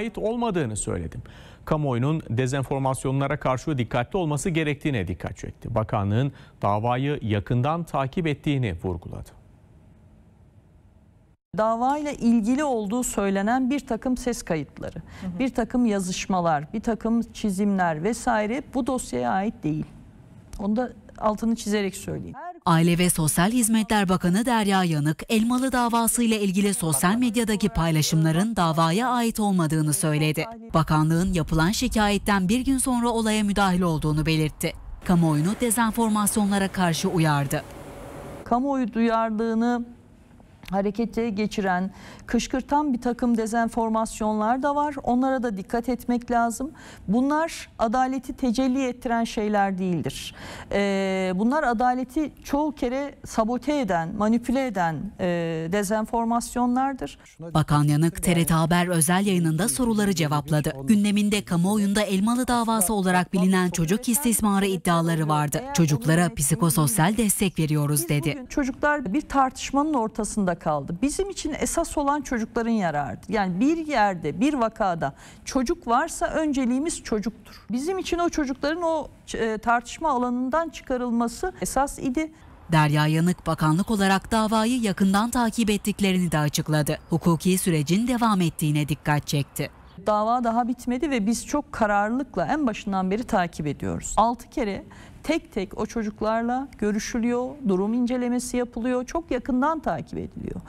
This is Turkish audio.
ait olmadığını söyledim. Kamuoyunun dezenformasyonlara karşı dikkatli olması gerektiğine dikkat çekti. Bakanlığın davayı yakından takip ettiğini vurguladı davayla ilgili olduğu söylenen bir takım ses kayıtları, hı hı. bir takım yazışmalar, bir takım çizimler vesaire bu dosyaya ait değil. Onu da altını çizerek söyleyeyim. Her Aile ve Sosyal Hizmetler Bakanı Derya Yanık, Elmalı davasıyla ilgili sosyal medyadaki paylaşımların davaya ait olmadığını söyledi. Bakanlığın yapılan şikayetten bir gün sonra olaya müdahil olduğunu belirtti. Kamuoyunu dezenformasyonlara karşı uyardı. Kamuoyu duyarlılığını harekete geçiren, kışkırtan bir takım dezenformasyonlar da var. Onlara da dikkat etmek lazım. Bunlar adaleti tecelli ettiren şeyler değildir. Ee, bunlar adaleti çoğu kere sabote eden, manipüle eden e, dezenformasyonlardır. Bakan Yanık TRT Haber özel yayınında soruları cevapladı. Gündeminde kamuoyunda Elmalı davası olarak bilinen çocuk istismarı iddiaları vardı. Çocuklara psikososyal destek veriyoruz dedi. Çocuklar bir tartışmanın ortasında kaldı. Bizim için esas olan çocukların yararı. Yani bir yerde, bir vakada çocuk varsa önceliğimiz çocuktur. Bizim için o çocukların o e, tartışma alanından çıkarılması esas idi. Derya Yanık bakanlık olarak davayı yakından takip ettiklerini de açıkladı. Hukuki sürecin devam ettiğine dikkat çekti. Dava daha bitmedi ve biz çok kararlılıkla en başından beri takip ediyoruz. 6 kere tek tek o çocuklarla görüşülüyor, durum incelemesi yapılıyor, çok yakından takip ediliyor.